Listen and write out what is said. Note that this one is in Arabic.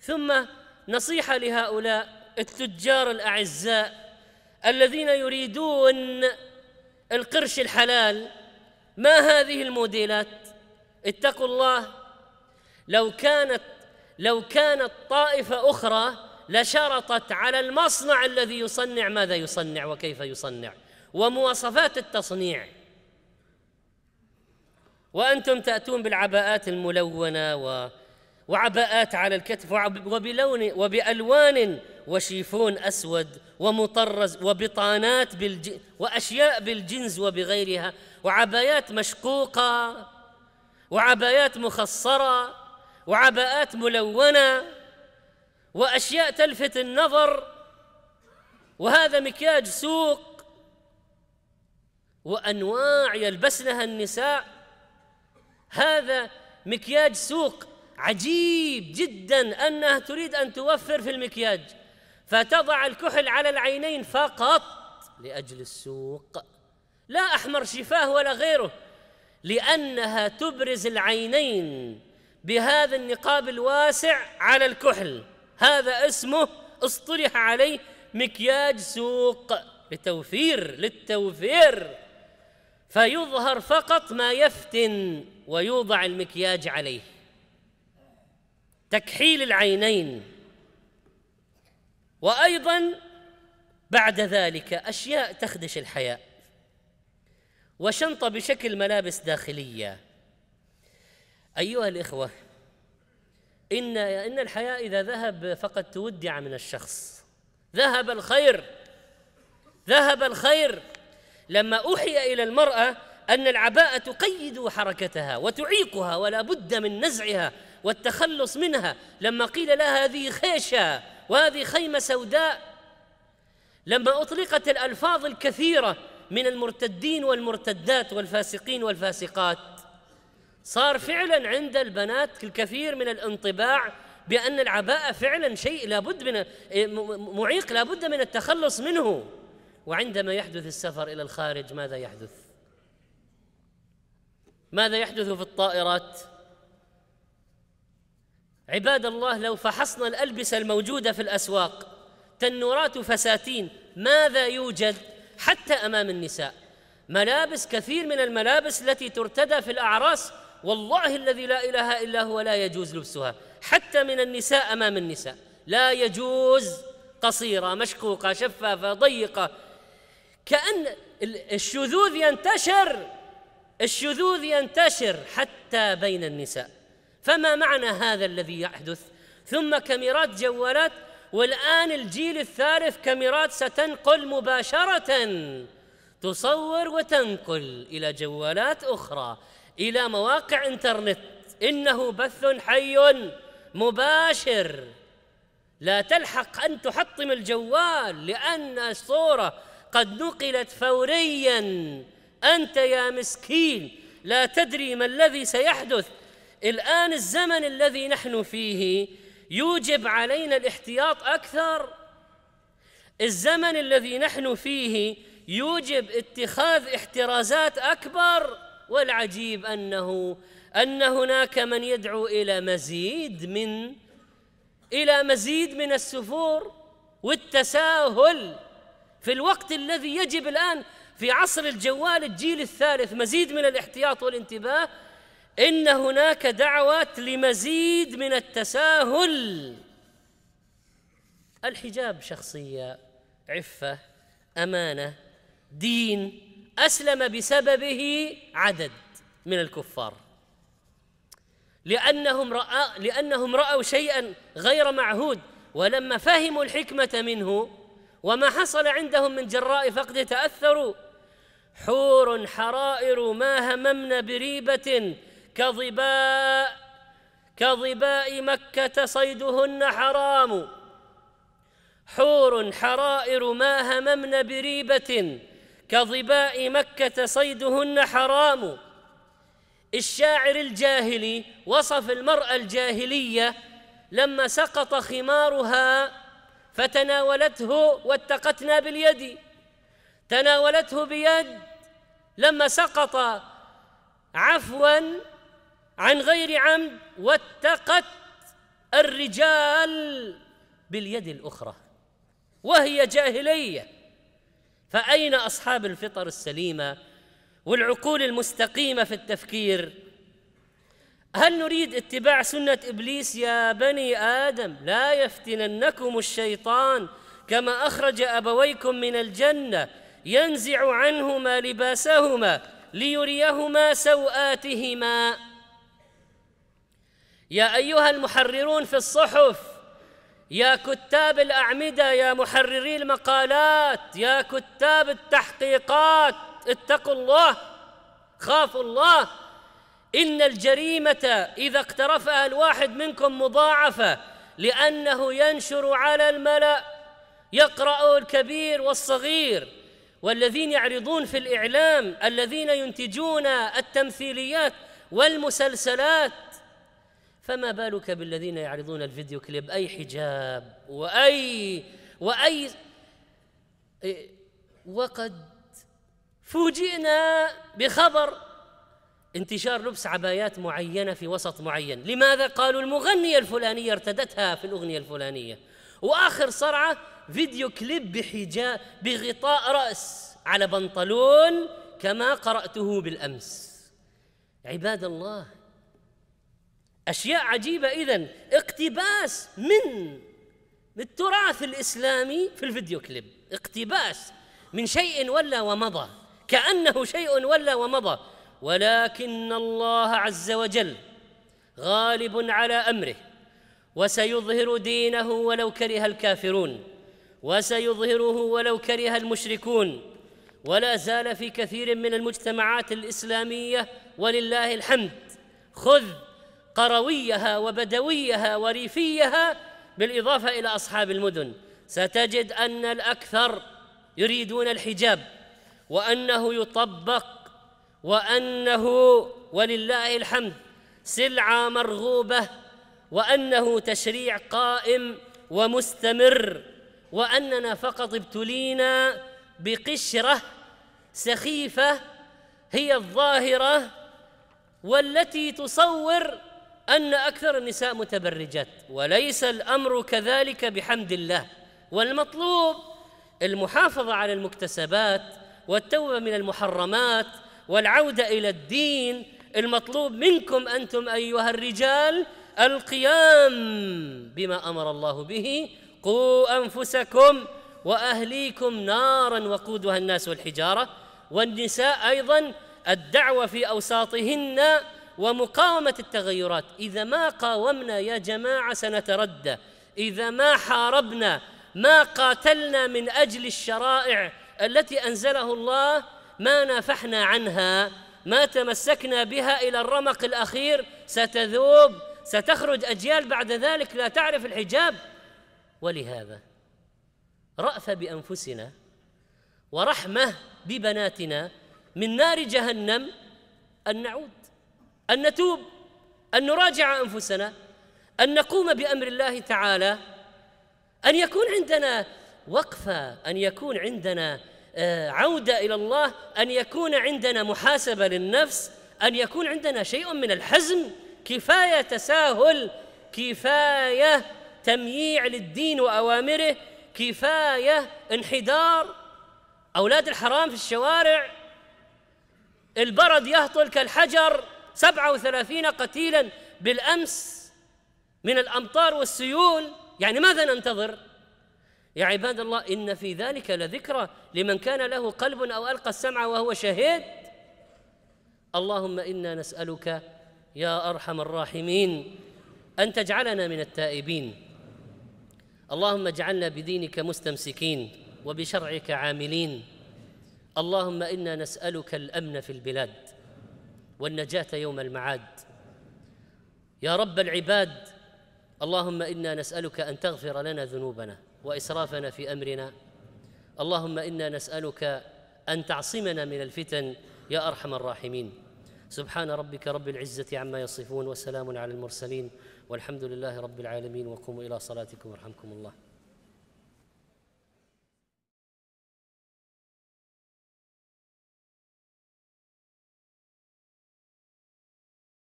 ثم نصيحه لهؤلاء التجار الاعزاء الذين يريدون القرش الحلال ما هذه الموديلات اتقوا الله لو كانت لو كانت طائفه اخرى لشرطت على المصنع الذي يصنع ماذا يصنع وكيف يصنع ومواصفات التصنيع وانتم تاتون بالعباءات الملونه و وعباءات على الكتف وبلون وبألوان وشيفون أسود ومطرز وبطانات بالج وأشياء بالجنز وبغيرها وعبايات مشقوقة وعبايات مخصرة وعباءات ملونة وأشياء تلفت النظر وهذا مكياج سوق وأنواع يلبسنها النساء هذا مكياج سوق عجيب جدا انها تريد ان توفر في المكياج فتضع الكحل على العينين فقط لاجل السوق لا احمر شفاه ولا غيره لانها تبرز العينين بهذا النقاب الواسع على الكحل هذا اسمه اصطلح عليه مكياج سوق لتوفير للتوفير فيظهر فقط ما يفتن ويوضع المكياج عليه تكحيل العينين وايضا بعد ذلك اشياء تخدش الحياء وشنطه بشكل ملابس داخليه ايها الاخوه ان ان الحياء اذا ذهب فقد تودع من الشخص ذهب الخير ذهب الخير لما اوحي الى المراه ان العباءه تقيد حركتها وتعيقها ولا بد من نزعها والتخلص منها لما قيل لها هذه خيشه وهذه خيمه سوداء لما اطلقت الالفاظ الكثيره من المرتدين والمرتدات والفاسقين والفاسقات صار فعلا عند البنات الكثير من الانطباع بان العباءه فعلا شيء لابد من معيق لابد من التخلص منه وعندما يحدث السفر الى الخارج ماذا يحدث ماذا يحدث في الطائرات عباد الله لو فحصنا الألبسة الموجودة في الأسواق تنورات فساتين ماذا يوجد حتى أمام النساء ملابس كثير من الملابس التي ترتدى في الأعراس والله الذي لا إله إلا هو لا يجوز لبسها حتى من النساء أمام النساء لا يجوز قصيرة مشقوقة شفافة ضيقة كأن الشذوذ ينتشر الشذوذ ينتشر حتى بين النساء فما معنى هذا الذي يحدث ثم كاميرات جوالات والآن الجيل الثالث كاميرات ستنقل مباشرة تصور وتنقل إلى جوالات أخرى إلى مواقع إنترنت إنه بث حي مباشر لا تلحق أن تحطم الجوال لأن الصورة قد نقلت فوريا أنت يا مسكين لا تدري ما الذي سيحدث الآن الزمن الذي نحن فيه يوجب علينا الاحتياط أكثر الزمن الذي نحن فيه يوجب اتخاذ احترازات أكبر والعجيب أنه أن هناك من يدعو إلى مزيد من إلى مزيد من السفور والتساهل في الوقت الذي يجب الآن في عصر الجوال الجيل الثالث مزيد من الاحتياط والانتباه ان هناك دعوات لمزيد من التساهل الحجاب شخصيه عفه امانه دين اسلم بسببه عدد من الكفار لانهم رأى لانهم راوا شيئا غير معهود ولما فهموا الحكمه منه وما حصل عندهم من جراء فقد تاثروا حور حرائر ما هممنا بريبه كظباء كظباء مكة صيدهن حرام حور حرائر ما هممن بريبة كظباء مكة صيدهن حرام الشاعر الجاهلي وصف المرأة الجاهلية لما سقط خمارها فتناولته واتقتنا باليد تناولته بيد لما سقط عفوا عن غير عمد واتقت الرجال باليد الاخرى وهي جاهليه فاين اصحاب الفطر السليمه والعقول المستقيمه في التفكير هل نريد اتباع سنه ابليس يا بني ادم لا يفتننكم الشيطان كما اخرج ابويكم من الجنه ينزع عنهما لباسهما ليريهما سواتهما يا ايها المحررون في الصحف يا كتاب الاعمده يا محرري المقالات يا كتاب التحقيقات اتقوا الله خافوا الله ان الجريمه اذا اقترفها الواحد منكم مضاعفه لانه ينشر على الملا يقرا الكبير والصغير والذين يعرضون في الاعلام الذين ينتجون التمثيليات والمسلسلات فما بالك بالذين يعرضون الفيديو كليب أي حجاب وأي وأي إيه، وقد فوجئنا بخبر انتشار لبس عبايات معينة في وسط معين لماذا قالوا المغنية الفلانية ارتدتها في الأغنية الفلانية وآخر صرعة فيديو كليب بحجاب بغطاء رأس على بنطلون كما قرأته بالأمس عباد الله أشياء عجيبة إذا اقتباس من التراث الإسلامي في الفيديو كليب اقتباس من شيء ولا ومضى كأنه شيء ولا ومضى ولكن الله عز وجل غالب على أمره وسيظهر دينه ولو كره الكافرون وسيظهره ولو كره المشركون ولا زال في كثير من المجتمعات الإسلامية ولله الحمد خذ قرويها وبدويها وريفيها بالإضافة إلى أصحاب المدن ستجد أن الأكثر يريدون الحجاب وأنه يطبق وأنه ولله الحمد سلعة مرغوبة وأنه تشريع قائم ومستمر وأننا فقط ابتلينا بقشرة سخيفة هي الظاهرة والتي تصور أن أكثر النساء متبرجات وليس الأمر كذلك بحمد الله والمطلوب المحافظة على المكتسبات والتوبة من المحرمات والعودة إلى الدين المطلوب منكم أنتم أيها الرجال القيام بما أمر الله به قوا أنفسكم وأهليكم نارا وقودها الناس والحجارة والنساء أيضا الدعوة في أوساطهن ومقاومة التغيرات إذا ما قاومنا يا جماعة سنتردى إذا ما حاربنا ما قاتلنا من أجل الشرائع التي أنزله الله ما نافحنا عنها ما تمسكنا بها إلى الرمق الأخير ستذوب ستخرج أجيال بعد ذلك لا تعرف الحجاب ولهذا رأفة بأنفسنا ورحمة ببناتنا من نار جهنم أن نعود أن نتوب أن نراجع أنفسنا أن نقوم بأمر الله تعالى أن يكون عندنا وقفة أن يكون عندنا آه، عودة إلى الله أن يكون عندنا محاسبة للنفس أن يكون عندنا شيء من الحزم كفاية تساهل كفاية تمييع للدين وأوامره كفاية انحدار أولاد الحرام في الشوارع البرد يهطل كالحجر سبعة وثلاثين قتيلا بالأمس من الأمطار والسيول يعني ماذا ننتظر؟ يا عباد الله إن في ذلك لذكرى لمن كان له قلب أو ألقى السمع وهو شهيد اللهم إنا نسألك يا أرحم الراحمين أن تجعلنا من التائبين اللهم اجعلنا بدينك مستمسكين وبشرعك عاملين اللهم إنا نسألك الأمن في البلاد والنجاة يوم المعاد يا رب العباد اللهم إنا نسألك أن تغفر لنا ذنوبنا وإسرافنا في أمرنا اللهم إنا نسألك أن تعصمنا من الفتن يا أرحم الراحمين سبحان ربك رب العزة عما يصفون وسلام على المرسلين والحمد لله رب العالمين وقوموا إلى صلاتكم وارحمكم الله